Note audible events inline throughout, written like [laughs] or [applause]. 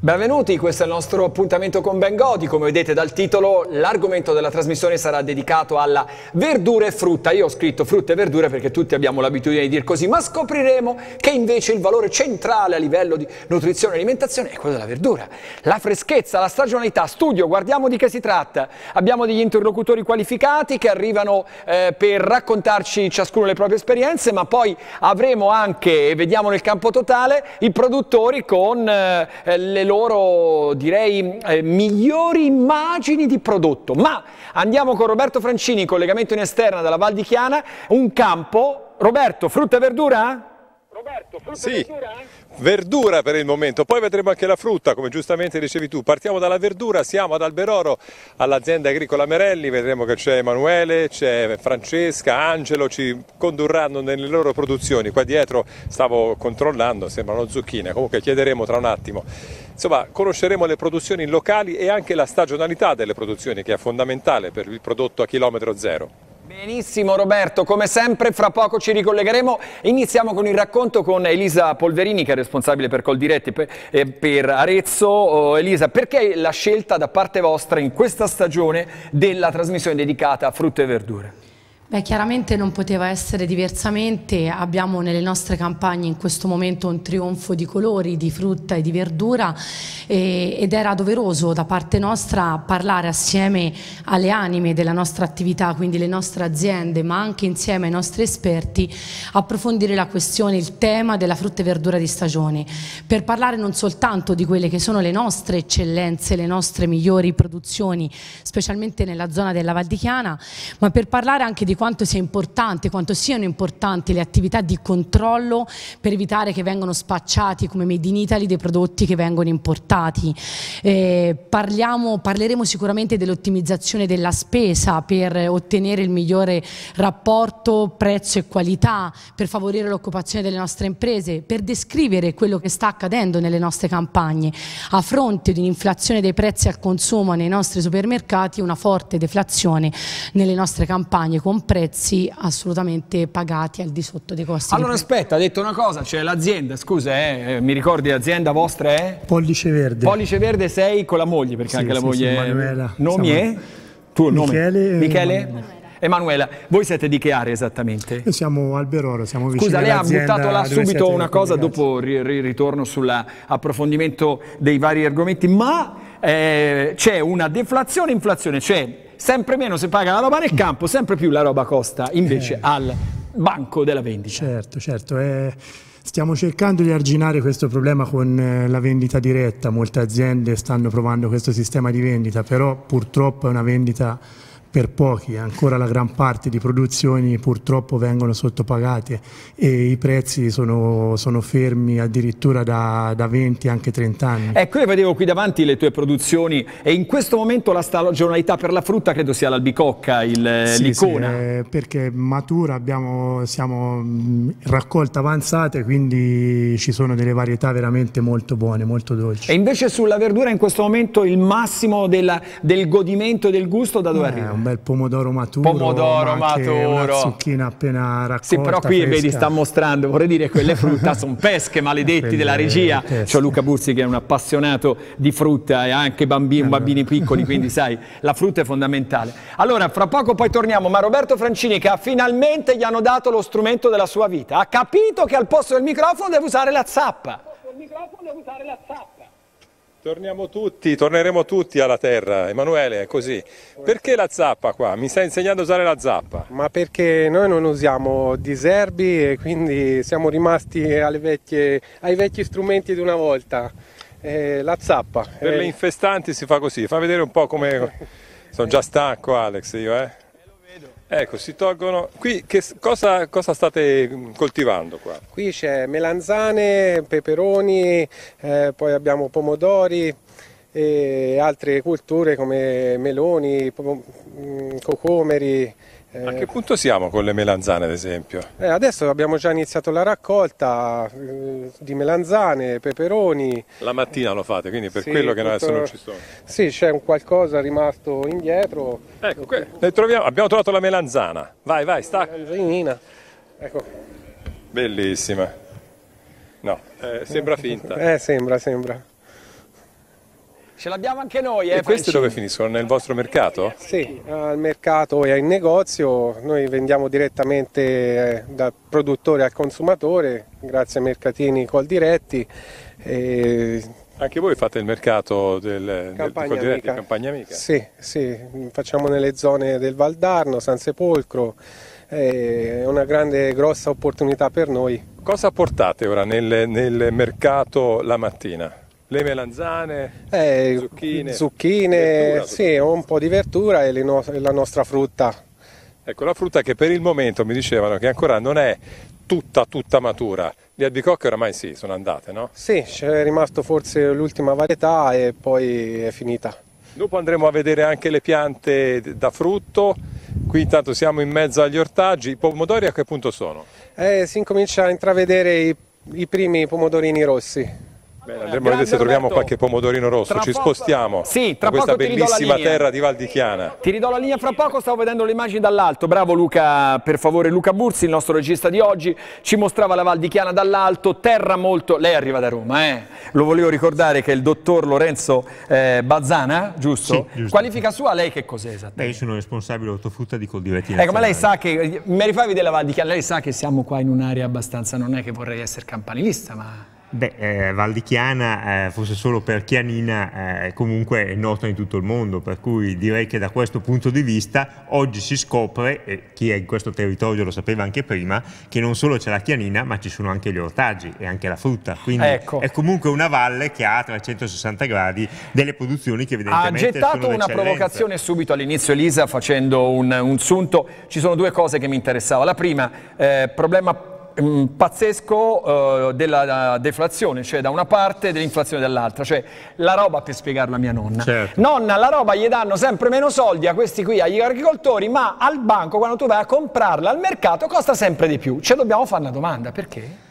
Benvenuti, questo è il nostro appuntamento con Ben Godi. Come vedete dal titolo, l'argomento della trasmissione sarà dedicato alla verdura e frutta. Io ho scritto frutta e verdura perché tutti abbiamo l'abitudine di dire così, ma scopriremo che invece il valore centrale a livello di nutrizione e alimentazione è quello della verdura. La freschezza, la stagionalità, studio, guardiamo di che si tratta. Abbiamo degli interlocutori qualificati che arrivano eh, per raccontarci ciascuno le proprie esperienze, ma poi avremo anche, e vediamo nel campo totale, i produttori con eh, le loro, direi, eh, migliori immagini di prodotto. Ma andiamo con Roberto Francini, in collegamento in esterna dalla Val di Chiana, un campo. Roberto, frutta e verdura? Roberto, frutta sì, verdura? verdura? per il momento, poi vedremo anche la frutta, come giustamente dicevi tu. Partiamo dalla verdura, siamo ad Alberoro, all'azienda agricola Merelli, vedremo che c'è Emanuele, c'è Francesca, Angelo, ci condurranno nelle loro produzioni. Qua dietro stavo controllando, sembrano zucchine, comunque chiederemo tra un attimo. Insomma, conosceremo le produzioni locali e anche la stagionalità delle produzioni che è fondamentale per il prodotto a chilometro zero. Benissimo Roberto, come sempre fra poco ci ricollegheremo. Iniziamo con il racconto con Elisa Polverini che è responsabile per Coldiretti per, eh, Arezzo. Oh, Elisa, perché la scelta da parte vostra in questa stagione della trasmissione dedicata a frutta e verdure? Beh, chiaramente non poteva essere diversamente, abbiamo nelle nostre campagne in questo momento un trionfo di colori, di frutta e di verdura e, ed era doveroso da parte nostra parlare assieme alle anime della nostra attività, quindi le nostre aziende, ma anche insieme ai nostri esperti, approfondire la questione, il tema della frutta e verdura di stagione, per parlare non soltanto di quelle che sono le nostre eccellenze, le nostre migliori produzioni, specialmente nella zona della Valdichiana, ma per parlare anche di quanto sia importante, quanto siano importanti le attività di controllo per evitare che vengano spacciati come Made in Italy dei prodotti che vengono importati. Eh, parliamo, parleremo sicuramente dell'ottimizzazione della spesa per ottenere il migliore rapporto prezzo e qualità, per favorire l'occupazione delle nostre imprese, per descrivere quello che sta accadendo nelle nostre campagne. A fronte di un'inflazione dei prezzi al consumo nei nostri supermercati, una forte deflazione nelle nostre campagne prezzi assolutamente pagati al di sotto dei costi. Allora aspetta, ha detto una cosa, cioè l'azienda, scusa, eh, eh, mi ricordi l'azienda vostra è? Eh? Pollice Verde. Pollice Verde sei con la moglie, perché sì, anche la moglie... Sì, Manuela. Nomi è? Tuo Michele nome? Michele. Emanuele. Emanuela, voi siete di che area esattamente? Noi siamo Alberoro, siamo vicini Scusa, lei ha buttato là subito una cosa, dopo ritorno sull'approfondimento dei vari argomenti, ma eh, c'è una deflazione-inflazione, cioè sempre meno si paga la roba nel campo, sempre più la roba costa invece eh. al banco della vendita. Certo, certo. Eh, stiamo cercando di arginare questo problema con eh, la vendita diretta. Molte aziende stanno provando questo sistema di vendita, però purtroppo è una vendita per pochi, ancora la gran parte di produzioni purtroppo vengono sottopagate e i prezzi sono, sono fermi addirittura da, da, 20 anche 30 anni. Ecco, io vedevo qui davanti le tue produzioni e in questo momento la stagionalità per la frutta credo sia l'albicocca, l'icona. Eh, sì, sì eh, perché matura, abbiamo, siamo in mm, raccolta avanzata quindi ci sono delle varietà veramente molto buone, molto dolci. E invece sulla verdura in questo momento il massimo della, del godimento e del gusto da dove eh, arriva? un bel pomodoro maturo. Pomodoro maturo. Una zucchina appena raccolta. Sì, però qui pesca. vedi, sta mostrando, vorrei dire, quelle [laughs] frutta sono pesche, maledetti della regia. C'ho Luca Bursi che è un appassionato di frutta e anche bambini, allora. Eh. bambini piccoli, quindi sai, la frutta è fondamentale. Allora, fra poco poi torniamo, ma Roberto Francini che ha finalmente gli hanno dato lo strumento della sua vita. Ha capito che al posto del microfono deve usare la zappa. Al posto del microfono deve usare la zappa. Torniamo tutti, torneremo tutti alla terra, Emanuele, è così. Perché la zappa qua? Mi stai insegnando a usare la zappa? Ma perché noi non usiamo diserbi e quindi siamo rimasti vecchie, ai vecchi strumenti di una volta. Eh, la zappa. Per eh. le infestanti si fa così, fa vedere un po' come... [laughs] Sono già stanco Alex io, eh? Ecco, si tolgono. Qui che, cosa, cosa, state mm, coltivando qua? Qui c'è melanzane, peperoni, eh, poi abbiamo pomodori e altre culture come meloni, pom- mm, cocomeri. Eh, A che punto siamo con le melanzane ad esempio? Eh, adesso abbiamo già iniziato la raccolta eh, di melanzane, peperoni. La mattina lo fate, quindi per sì, quello che tutto... adesso non ci sono. Sì, c'è un qualcosa rimasto indietro. Ecco, que... troviamo... abbiamo trovato la melanzana. Vai, vai, sta. Melanzanina. Ecco. Bellissima. No, eh, sembra finta. Eh, sembra, sembra. Ce l'abbiamo anche noi, eh, E questi dove finiscono? Nel vostro mercato? Sì, al mercato e al negozio. Noi vendiamo direttamente eh, dal produttore al consumatore, grazie ai mercatini col diretti. E... Anche voi fate il mercato del, Campagna del diretti, Campagna Amica? Sì, sì, facciamo nelle zone del Valdarno, San Sepolcro. È una grande, grossa opportunità per noi. Cosa portate ora nel, nel mercato la mattina? Le melanzane, eh, zucchine, zucchine verdura, sì, un po' di verdura e no la nostra frutta. Ecco, la frutta che per il momento mi dicevano che ancora non è tutta, tutta matura. Le albicocche oramai sì, sono andate, no? Sì, c'è rimasto forse l'ultima varietà e poi è finita. Dopo andremo a vedere anche le piante da frutto. Qui intanto siamo in mezzo agli ortaggi. I pomodori a che punto sono? Eh, si incomincia a intravedere i, i primi pomodorini rossi. Bene, andremo a vedere se troviamo qualche pomodorino rosso, tra ci spostiamo sì, tra questa bellissima terra di Val di Chiana. Ti ridò la linea fra poco, stavo vedendo le immagini dall'alto, bravo Luca, per favore Luca Bursi, il nostro regista di oggi, ci mostrava la Val di Chiana dall'alto, terra molto, lei arriva da Roma, eh? lo volevo ricordare che il dottor Lorenzo eh, Bazzana, giusto? Sì, giusto? Qualifica sua, lei che cos'è esattamente? Io sono responsabile ortofrutta di Coldiretti Ecco, ma lei sa che, mi rifavi della Val di Chiana, lei sa che siamo qua in un'area abbastanza, non è che vorrei essere campanilista, ma... Beh, eh, Valdichiana, eh, forse solo per Chianina, eh, comunque è nota in tutto il mondo, per cui direi che da questo punto di vista oggi si scopre, e chi è in questo territorio lo sapeva anche prima, che non solo c'è la Chianina, ma ci sono anche gli ortaggi e anche la frutta. Quindi ecco. è comunque una valle che ha 360 gradi delle produzioni che evidentemente sono Ha gettato sono una provocazione subito all'inizio Elisa facendo un, un sunto. Ci sono due cose che mi interessavano. La prima, eh, problema Mm, pazzesco eh, della deflazione, cioè da una parte dell'inflazione dall'altra, cioè la roba per spiegarla a mia nonna. Certo. Nonna, la roba gli danno sempre meno soldi a questi qui, agli agricoltori, ma al banco quando tu vai a comprarla al mercato costa sempre di più. Ce cioè, dobbiamo fare una domanda, perché?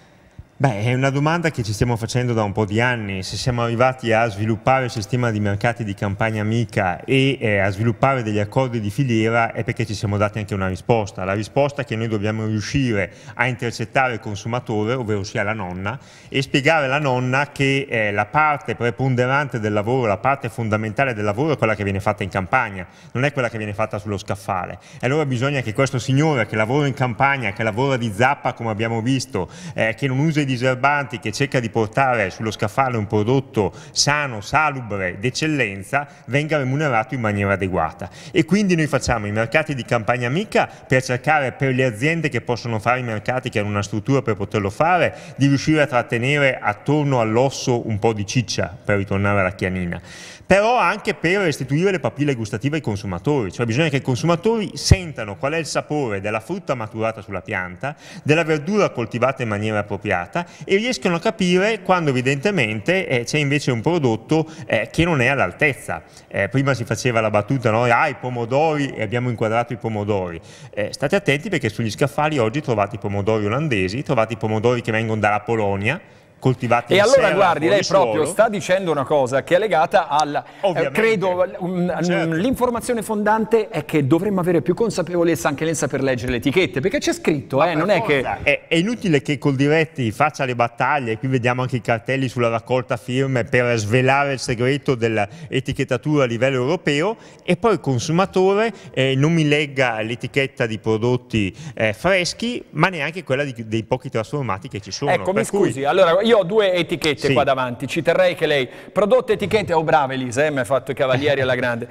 Beh, è una domanda che ci stiamo facendo da un po' di anni. Se siamo arrivati a sviluppare il sistema di mercati di campagna amica e eh, a sviluppare degli accordi di filiera è perché ci siamo dati anche una risposta. La risposta è che noi dobbiamo riuscire a intercettare il consumatore, ovvero sia la nonna, e spiegare alla nonna che eh, la parte preponderante del lavoro, la parte fondamentale del lavoro è quella che viene fatta in campagna, non è quella che viene fatta sullo scaffale. E allora bisogna che questo signore che lavora in campagna, che lavora di zappa come abbiamo visto, eh, che non usa i diserbanti che cerca di portare sullo scaffale un prodotto sano, salubre, d'eccellenza, venga remunerato in maniera adeguata. E quindi noi facciamo i mercati di campagna amica per cercare per le aziende che possono fare i mercati, che hanno una struttura per poterlo fare, di riuscire a trattenere attorno all'osso un po' di ciccia, per ritornare alla chianina però anche per restituire le papille gustative ai consumatori, cioè bisogna che i consumatori sentano qual è il sapore della frutta maturata sulla pianta, della verdura coltivata in maniera appropriata e riescano a capire quando evidentemente eh, c'è invece un prodotto eh, che non è all'altezza. Eh, prima si faceva la battuta, noi ah i pomodori e abbiamo inquadrato i pomodori. Eh, state attenti perché sugli scaffali oggi trovate i pomodori olandesi, trovate i pomodori che vengono dalla Polonia, coltivati e allora guardi lei proprio sta dicendo una cosa che è legata al eh, credo certo. Mm, l'informazione fondante è che dovremmo avere più consapevolezza anche nel saper leggere le etichette perché c'è scritto eh, non è che è, è, inutile che Coldiretti faccia le battaglie qui vediamo anche i cartelli sulla raccolta firme per svelare il segreto dell'etichettatura a livello europeo e poi il consumatore eh, non mi legga l'etichetta di prodotti eh, freschi ma neanche quella di, dei pochi trasformati che ci sono ecco per mi scusi cui... allora io ho due etichette sì. qua davanti, ci terrei che lei... Prodotto etichette, oh brava Elisa, eh, mi ha fatto i cavalieri alla grande.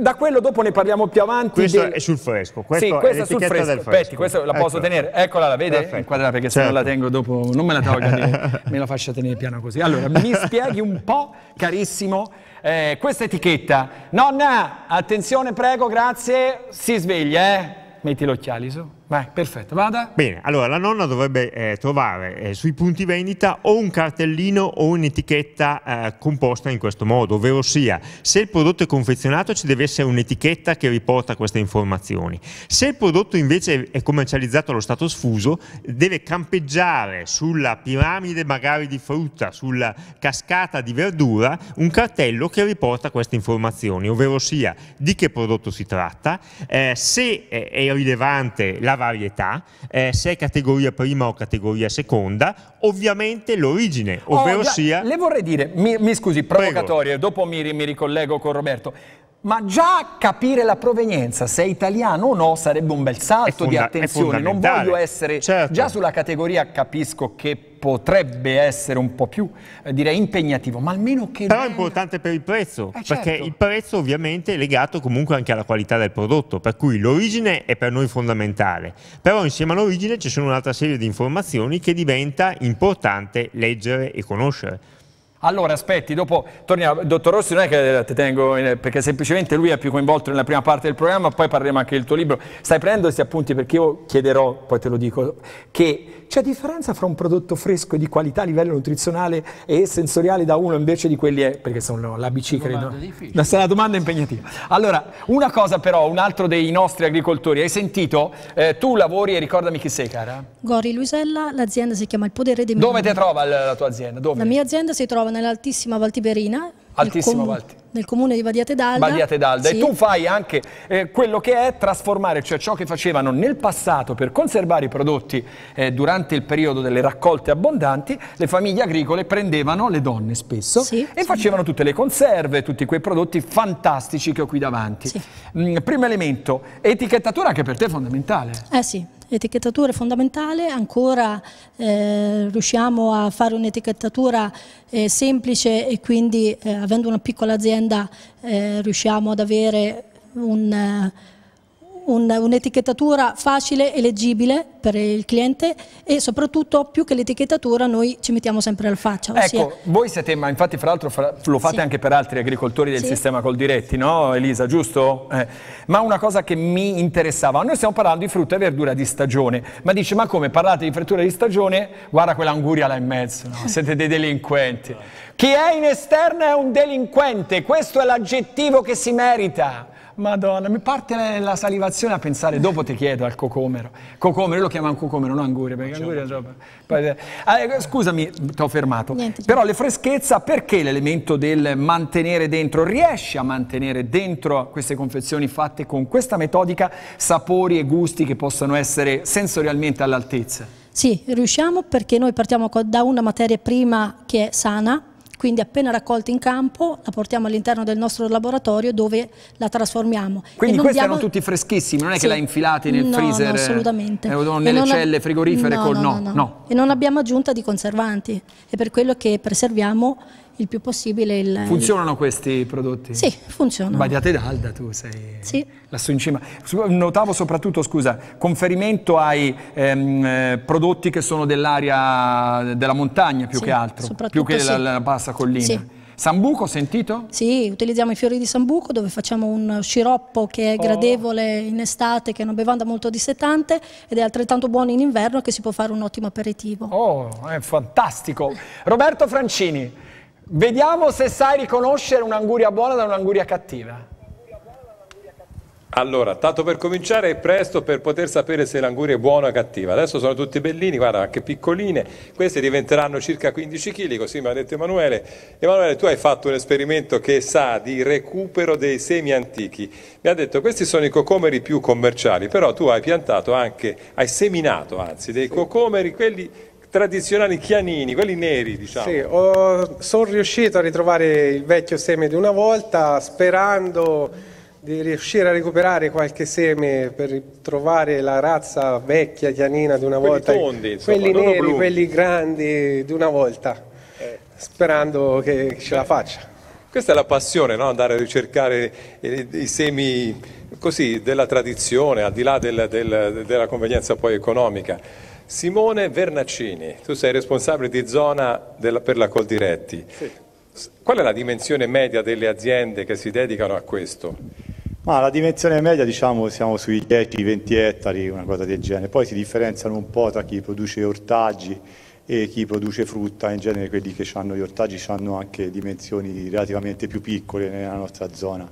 Da quello dopo ne parliamo più avanti. Questo dei... è sul fresco. Questo sì, questa è sul fresco. fresco. Aspetti, questa la posso ecco. tenere. Eccola, la vede? Inquadrata perché certo. se non la certo. tengo dopo non me la toglia, [laughs] me la faccia tenere piano così. Allora, mi spieghi un po', carissimo, eh, questa etichetta. Nonna, attenzione prego, grazie, si sveglia, eh. Metti gli occhiali su. Vai, perfetto, vada. Bene, allora la nonna dovrebbe eh, trovare eh, sui punti vendita o un cartellino o un'etichetta eh, composta in questo modo, ovvero sia, se il prodotto è confezionato ci deve essere un'etichetta che riporta queste informazioni. Se il prodotto invece è commercializzato allo stato sfuso, deve campeggiare sulla piramide magari di frutta, sulla cascata di verdura, un cartello che riporta queste informazioni, ovvero sia di che prodotto si tratta, eh, se è rilevante la varietà, eh, se è categoria prima o categoria seconda, ovviamente l'origine, ovvero oh, già, sia... Le vorrei dire, mi, mi scusi, provocatorie, dopo mi, mi ricollego con Roberto. Ma già capire la provenienza, se è italiano o no, sarebbe un bel salto di attenzione. Non voglio essere certo. già sulla categoria, capisco che potrebbe essere un po' più eh, direi impegnativo, ma almeno che Però è importante per il prezzo, eh, perché certo. il prezzo ovviamente è legato comunque anche alla qualità del prodotto, per cui l'origine è per noi fondamentale. Però insieme all'origine ci sono un'altra serie di informazioni che diventa importante leggere e conoscere. Allora, aspetti, dopo torniamo. Dottor Rossi, non è che ti tengo, in, perché semplicemente lui è più coinvolto nella prima parte del programma, poi parleremo anche del tuo libro. Stai prendendo questi appunti perché io chiederò, poi te lo dico, che c'è differenza fra un prodotto fresco e di qualità a livello nutrizionale e sensoriale da uno invece di quelli, è, eh, perché sono l'ABC credo. No, è una domanda impegnativa. Allora, una cosa però, un altro dei nostri agricoltori, hai sentito? Eh, tu lavori e ricordami chi sei cara? Gori Luisella, l'azienda si chiama Il Podere dei Dove ti trova la tua azienda? Dove? La mia azienda si trova nell'altissima Valtiberina, Altissimo com Valti. Nel comune di Badiate d'Alda. Badiate d'Alda. Sì. E tu fai anche eh, quello che è trasformare, cioè ciò che facevano nel passato per conservare i prodotti eh, durante il periodo delle raccolte abbondanti, le famiglie agricole prendevano le donne spesso sì, e sì. facevano tutte le conserve, tutti quei prodotti fantastici che ho qui davanti. Mm, primo elemento, etichettatura anche per te è fondamentale. Eh sì, Etichettatura è fondamentale, ancora eh, riusciamo a fare un'etichettatura eh, semplice e quindi eh, avendo una piccola azienda eh, riusciamo ad avere un un'etichettatura facile e leggibile per il cliente e soprattutto più che l'etichettatura noi ci mettiamo sempre al faccia. Ecco, ossia... voi siete, ma infatti fra l'altro lo fate sì. anche per altri agricoltori del sì. sistema diretti, no Elisa, giusto? Eh. Ma una cosa che mi interessava, noi stiamo parlando di frutta e verdura di stagione, ma dice ma come parlate di verdura di stagione? Guarda quell'anguria là in mezzo, no? siete dei delinquenti. Chi è in esterna è un delinquente, questo è l'aggettivo che si merita. Madonna, mi parte la salivazione a pensare, dopo ti chiedo al cocomero. Cocomero, lo chiamano cocomero, non anguria, perché anguria è troppo... Eh, allora, ah, eh, scusami, ti ho fermato. Niente, Però le freschezza, perché l'elemento del mantenere dentro, riesce a mantenere dentro queste confezioni fatte con questa metodica sapori e gusti che possono essere sensorialmente all'altezza? Sì, riusciamo perché noi partiamo da una materia prima che è sana, quindi appena raccolta in campo la portiamo all'interno del nostro laboratorio dove la trasformiamo. Quindi questi diamo... erano tutti freschissimi, non è sì. che la infilate nel no, freezer? No, eh, assolutamente. Eh, nelle non... celle frigorifere no, col no, no, no. E non abbiamo aggiunta di conservanti, è per quello che preserviamo il più possibile il... Funzionano il... questi prodotti? Sì, funzionano. Badiate d'Alda tu sei sì. lassù in cima. Notavo soprattutto, scusa, conferimento ai ehm, eh, prodotti che sono dell'area della montagna più sì, che altro, più che sì. la, la bassa collina. Sì. Sambuco, sentito? Sì, utilizziamo i fiori di Sambuco dove facciamo un sciroppo che è oh. gradevole in estate, che è una bevanda molto dissetante ed è altrettanto buono in inverno che si può fare un ottimo aperitivo. Oh, è fantastico! Roberto Francini, Vediamo se sai riconoscere un'anguria buona da un'anguria cattiva. Allora, tanto per cominciare è presto per poter sapere se l'anguria è buona o cattiva. Adesso sono tutti bellini, guarda, anche piccoline. Queste diventeranno circa 15 kg, così mi ha detto Emanuele. Emanuele, tu hai fatto un esperimento che sa di recupero dei semi antichi. Mi ha detto, questi sono i cocomeri più commerciali, però tu hai piantato anche, hai seminato anzi, dei cocomeri, quelli tradizionali chianini, quelli neri diciamo. Sì, sono riuscito a ritrovare il vecchio seme di una volta sperando di riuscire a recuperare qualche seme per ritrovare la razza vecchia chianina di una quelli volta. Tondi, insomma, quelli neri, quelli grandi di una volta, eh. sperando che Beh. ce la faccia. Questa è la passione, no? andare a ricercare eh, i semi così, della tradizione, al di là del, del, della convenienza poi economica. Simone Vernaccini, tu sei responsabile di zona della, per la Coldiretti. Sì. Qual è la dimensione media delle aziende che si dedicano a questo? Ma la dimensione media diciamo siamo sui 10-20 ettari, una cosa del genere. Poi si differenziano un po' tra chi produce ortaggi e chi produce frutta, in genere quelli che hanno gli ortaggi hanno anche dimensioni relativamente più piccole nella nostra zona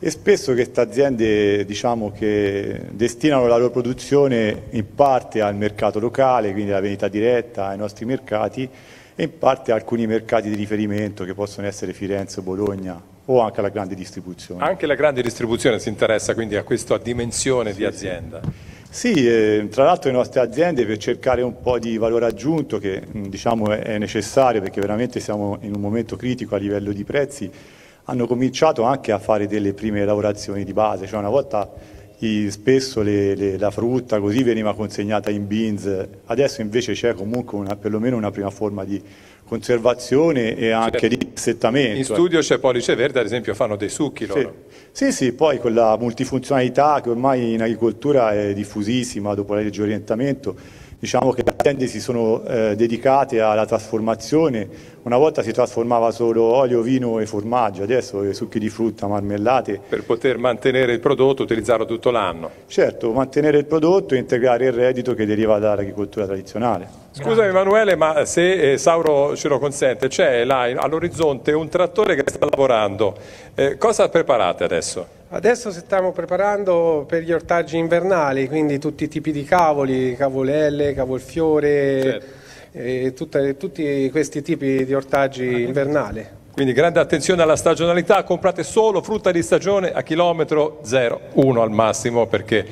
e spesso queste aziende diciamo, che destinano la loro produzione in parte al mercato locale, quindi alla vendita diretta ai nostri mercati e in parte a alcuni mercati di riferimento che possono essere Firenze, Bologna o anche la grande distribuzione. Anche la grande distribuzione si interessa quindi a questa dimensione sì, di azienda. Sì, sì eh, tra l'altro le nostre aziende per cercare un po' di valore aggiunto che mm, diciamo, è necessario perché veramente siamo in un momento critico a livello di prezzi hanno cominciato anche a fare delle prime lavorazioni di base, cioè una volta i, spesso le, le, la frutta così veniva consegnata in beans, adesso invece c'è comunque una, perlomeno una prima forma di conservazione e anche certo. di settamento. In eh. studio c'è Pollice Verde, ad esempio, fanno dei succhi loro. Sì. sì, sì, poi la multifunzionalità che ormai in agricoltura è diffusissima dopo la legge orientamento, Diciamo che le aziende si sono eh, dedicate alla trasformazione, una volta si trasformava solo olio, vino e formaggio, adesso succhi di frutta, marmellate. Per poter mantenere il prodotto, utilizzarlo tutto l'anno. Certo, mantenere il prodotto e integrare il reddito che deriva dall'agricoltura tradizionale. Scusami Emanuele, ma se eh, Sauro ce lo consente, c'è là all'orizzonte un trattore che sta lavorando. Eh, cosa preparate adesso? Adesso stiamo preparando per gli ortaggi invernali, quindi tutti i tipi di cavoli, cavolelle, cavolfiore, certo. Eh, tutti questi tipi di ortaggi invernali. Quindi grande attenzione alla stagionalità, comprate solo frutta di stagione a chilometro 0, 1 al massimo perché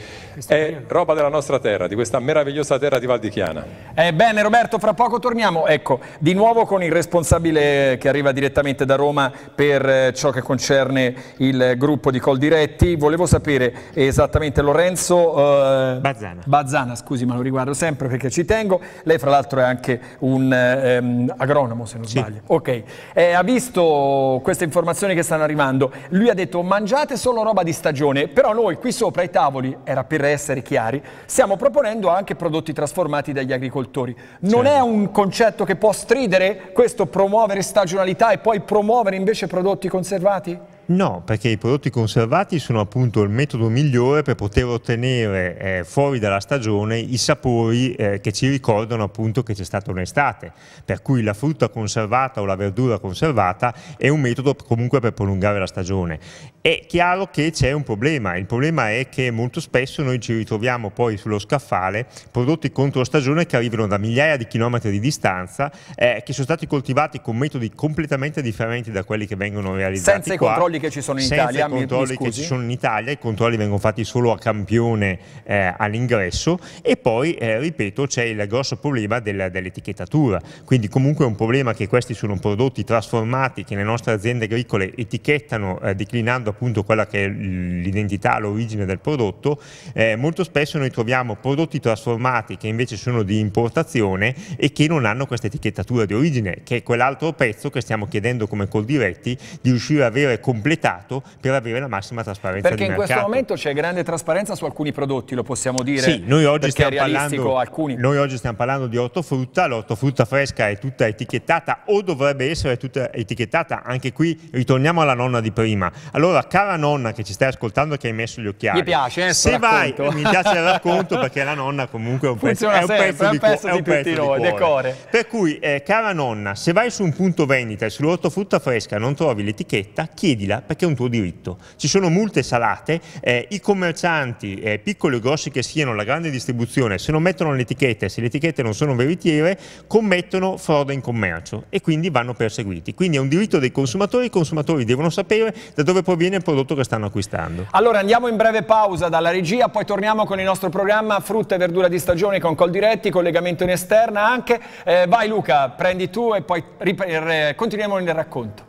è roba della nostra terra, di questa meravigliosa terra di Val di Chiana. Ebbene Roberto, fra poco torniamo, ecco, di nuovo con il responsabile che arriva direttamente da Roma per eh, ciò che concerne il gruppo di Coldiretti. Volevo sapere esattamente Lorenzo eh, Bazzana. Bazzana, scusi ma lo riguardo sempre perché ci tengo. Lei fra l'altro è anche un eh, ehm, agronomo se non sì. sbaglio. Ok, eh, ha visto visto queste informazioni che stanno arrivando. Lui ha detto mangiate solo roba di stagione, però noi qui sopra ai tavoli, era per essere chiari, stiamo proponendo anche prodotti trasformati dagli agricoltori. Non certo. è un concetto che può stridere questo promuovere stagionalità e poi promuovere invece prodotti conservati? no, perché i prodotti conservati sono appunto il metodo migliore per poter ottenere eh, fuori dalla stagione i sapori eh, che ci ricordano appunto che c'è stata un'estate, per cui la frutta conservata o la verdura conservata è un metodo comunque per prolungare la stagione è chiaro che c'è un problema, il problema è che molto spesso noi ci ritroviamo poi sullo scaffale prodotti contro stagione che arrivano da migliaia di chilometri di distanza, eh, che sono stati coltivati con metodi completamente differenti da quelli che vengono realizzati Senza qua, i controlli che ci sono in senza Italia, Senza i controlli che ci sono in Italia, i controlli vengono fatti solo a campione eh, all'ingresso e poi, eh, ripeto, c'è il grosso problema del, dell'etichettatura, quindi comunque è un problema che questi sono prodotti trasformati che le nostre aziende agricole etichettano eh, declinando appunto quella che è l'identità, l'origine del prodotto, eh, molto spesso noi troviamo prodotti trasformati che invece sono di importazione e che non hanno questa etichettatura di origine, che è quell'altro pezzo che stiamo chiedendo come Coldiretti di riuscire a avere completato per avere la massima trasparenza Perché in mercato. questo momento c'è grande trasparenza su alcuni prodotti, lo possiamo dire? Sì, noi oggi, stiamo parlando, noi oggi stiamo parlando di ortofrutta, l'ortofrutta fresca è tutta etichettata o dovrebbe essere tutta etichettata, anche qui ritorniamo alla nonna di prima. Allora cara nonna che ci stai ascoltando che hai messo gli occhiali, mi piace, eh, se vai, mi piace il [laughs] racconto perché la nonna comunque è un pezzo, è un pezzo, di, pezzo, di, pezzo di, di, cuore. Per cui, eh, cara nonna, se vai su un punto vendita e sull'ortofrutta fresca non trovi l'etichetta, chiedila perché è un tuo diritto. Ci sono multe salate, eh, i commercianti, eh, piccoli o grossi che siano, la grande distribuzione, se non mettono le etichette, se le etichette non sono veritiere, commettono frode in commercio e quindi vanno perseguiti. Quindi è un diritto dei consumatori, i consumatori devono sapere da dove proviene bene il prodotto che stanno acquistando. Allora andiamo in breve pausa dalla regia, poi torniamo con il nostro programma frutta e verdura di stagione con col diretti, collegamento in esterna anche. Eh, vai Luca, prendi tu e poi eh, continuiamo nel racconto.